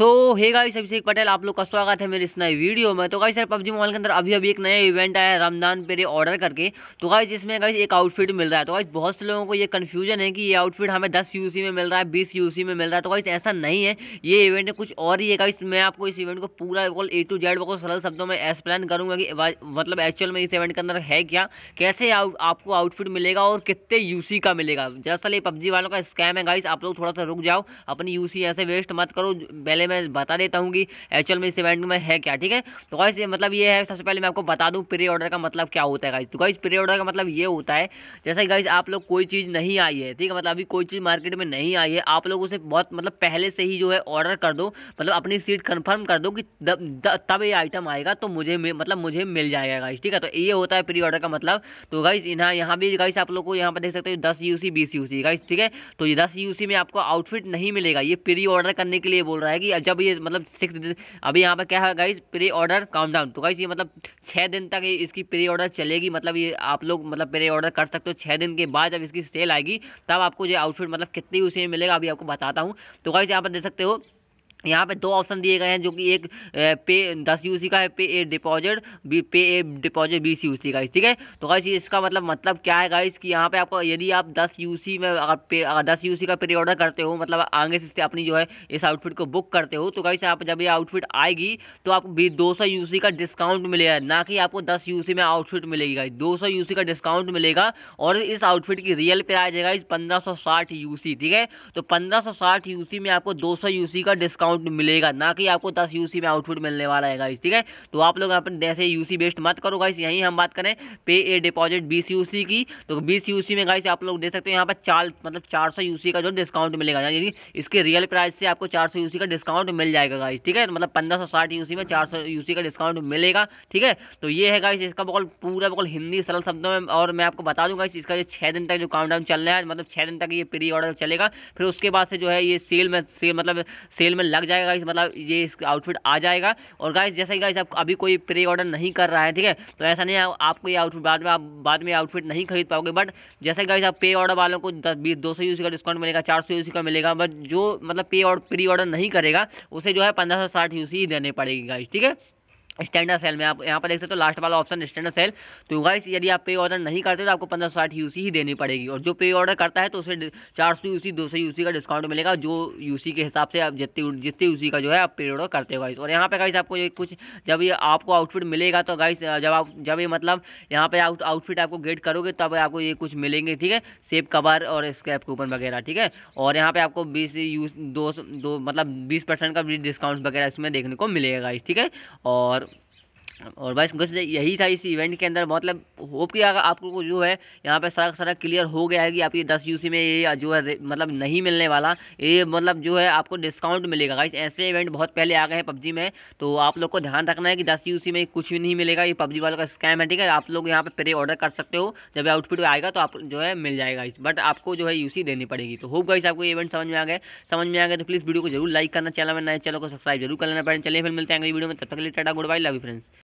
सो hey guys अभिषेक पटेल आप लोग का स्वागत है मेरे इस नए वीडियो में तो गाइस सर पबजी मोबाइल के अंदर अभी अभी एक नया इवेंट आया है रमजान पे ऑर्डर करके तो गाइस इसमें गाइस एक आउटफिट मिल रहा है तो गाइस बहुत से लोगों को ये कन्फ्यूजन है कि ये आउटफिट हमें दस यू में मिल रहा है बीस यू में मिल रहा है तो गाइस ऐसा नहीं है ये इवेंट कुछ और ही है गाइस मैं आपको इस इवेंट को पूरा बिल्कुल ए टू जेड बिल्कुल सरल शब्दों में एक्सप्लेन करूँगा कि मतलब एक्चुअल में इस इवेंट के अंदर है क्या कैसे आपको आउटफिट मिलेगा और कितने यू का मिलेगा दरअसल ये पबजी वालों का स्कैम है गाइस आप लोग थोड़ा सा रुक जाओ अपनी यू ऐसे वेस्ट मत करो पहले मैं बता देता हूँ कि एक्चुअल में इस इवेंट में है क्या ठीक है तो गाइस मतलब ये है सबसे पहले मैं आपको बता दूँ प्री ऑर्डर का मतलब क्या होता है गाइस तो गाइस प्री ऑर्डर का मतलब ये होता है जैसे गाइस आप लोग कोई चीज़ नहीं आई है ठीक है मतलब अभी कोई चीज़ मार्केट में नहीं आई है आप लोग उसे बहुत मतलब पहले से ही जो है ऑर्डर कर दो मतलब अपनी सीट कन्फर्म कर दो कि तब ये आइटम आएगा तो मुझे मतलब मुझे मिल जाएगा गाइस ठीक है तो ये होता है प्री ऑर्डर का मतलब तो गाइस यहाँ यहाँ भी गाइस आप लोग को यहाँ पर देख सकते हो दस यू सी बीस यू सी गाइस ठीक है तो ये दस यू सी में आपको आउटफिट नहीं मिलेगा ये प्री ऑर्डर करने के लिए बोल रहा है कि जब ये मतलब सिक्स अभी यहाँ पर क्या है गाइज प्री ऑर्डर काउंटडाउन तो गाइज ये मतलब छः दिन तक इसकी प्री ऑर्डर चलेगी मतलब ये आप लोग मतलब प्री ऑर्डर कर सकते हो छः दिन के बाद जब इसकी सेल आएगी तब आपको ये आउटफिट मतलब कितनी उसे मिलेगा अभी आपको बताता हूँ तो गाइज यहाँ पर देख सकते हो यहाँ पे दो ऑप्शन दिए गए हैं जो कि एक पे दस यू का है पे ए डिपॉजिट बी पे ए डिपॉजिट बीस यू सी का ठीक है तो गाइस इसका मतलब मतलब क्या है गाइस कि यहाँ पे आपको यदि आप दस यू में अगर पे अगर दस यू का प्री ऑर्डर करते हो मतलब आगे से अपनी जो है इस आउटफिट को बुक करते हो तो गाइस आप जब ये आउटफिट आएगी तो आपको भी दो सौ यू का डिस्काउंट मिलेगा ना कि आपको दस यू में आउटफिट मिलेगी गाइस दो सौ यू का डिस्काउंट मिलेगा और इस आउटफिट की रियल प्राइज है गाइस पंद्रह सौ साठ यू ठीक है तो पंद्रह सौ साठ यू में आपको दो सौ यू का डिस्काउंट अमाउंट मिलेगा ना कि आपको दस यूसी में आउटपुट मिलने वाला है ठीक है तो आप लोग यहाँ जैसे यूसी बेस्ड मत करो गाइस यहीं हम बात करें पे ए डिपॉजिट बीस यूसी की तो बीस यूसी में गाइस आप लोग दे सकते हो यहाँ पर चार मतलब चार सौ यूसी का जो डिस्काउंट मिलेगा यानी इसके रियल प्राइस से आपको चार सौ यूसी का डिस्काउंट मिल जाएगा गाइस ठीक है मतलब पंद्रह सौ साठ यूसी में चार सौ यूसी का डिस्काउंट मिलेगा ठीक है तो ये है गाइस इसका बिल्कुल पूरा बिल्कुल हिंदी सरल शब्दों में और मैं आपको बता दूंगा इसका जो छः दिन तक जो काउंट चल रहा है मतलब छः दिन तक ये प्री ऑर्डर चलेगा फिर उसके बाद से जो है ये सेल में सेल मतलब सेल में लग लग जाएगा गाइस मतलब ये इसका आउटफिट आ जाएगा और गाइस जैसे गाइस आप अभी कोई प्री ऑर्डर नहीं कर रहा है ठीक है तो ऐसा नहीं है आपको ये आउटफिट बाद में आप बाद में आउटफिट नहीं खरीद पाओगे बट जैसे गाइस आप पे ऑर्डर वालों को दस बीस दो सौ यूसी का डिस्काउंट मिलेगा चार सौ यूसी का मिलेगा बट जो मतलब पे ऑर्डर प्री ऑर्डर नहीं करेगा उसे जो है पंद्रह सौ साठ यूसी ही देने पड़ेगी गाइस ठीक है स्टैंडर्ड सेल में आप यहाँ पर देख सकते हो लास्ट वाला ऑप्शन स्टैंडर्ड सेल तो गाइस यदि आप पे ऑर्डर नहीं करते तो आपको पंद्रह सौ साठ यू ही देनी पड़ेगी और जो पे ऑर्डर करता है तो उसे चार सौ यू सी दो सौ यू का डिस्काउंट मिलेगा जो यू के हिसाब से आप जितने जितने यू का जो है आप पे ऑर्डर करते हो गाइस और यहाँ पर गाइस आपको ये कुछ जब ये आपको आउटफिट मिलेगा तो गाइस जब आप जब ये मतलब यहाँ पर आउटफिट आपको गेट करोगे तब आपको ये कुछ मिलेंगे ठीक है सेप कवर और स्क्रैप कूपन वगैरह ठीक है और यहाँ पर आपको बीस यू दो मतलब बीस परसेंट का डिस्काउंट वगैरह इसमें देखने को मिलेगा गाइस ठीक है और और बस बस यही था इस इवेंट के अंदर मतलब होप कि अगर आपको जो है यहाँ पे सारा सारा क्लियर हो गया है कि आपकी दस यूसी में ये जो है मतलब नहीं मिलने वाला ये मतलब जो है आपको डिस्काउंट मिलेगा गाइस ऐसे इवेंट बहुत पहले आ गए हैं पबजी में तो आप लोग को ध्यान रखना है कि दस यू में कुछ भी नहीं मिलेगा ये पबजी वालों का स्कैम है ठीक है आप लोग यहाँ पर प्रे ऑर्डर कर सकते हो जब आउटफिट आएगा तो आप जो है मिल जाएगा इस बट आपको जो है यू देनी पड़ेगी तो होप गाइस आपको इवेंट समझ में आ गए समझ में आ गए तो प्लीज़ वीडियो को जरूर लाइक करना चैनल में नए चैनल को सब्सक्राइब जरूर कर लेना पड़े चलिए फिर मिलते हैं अगली वीडियो में तब तक लिए tata good bye love friends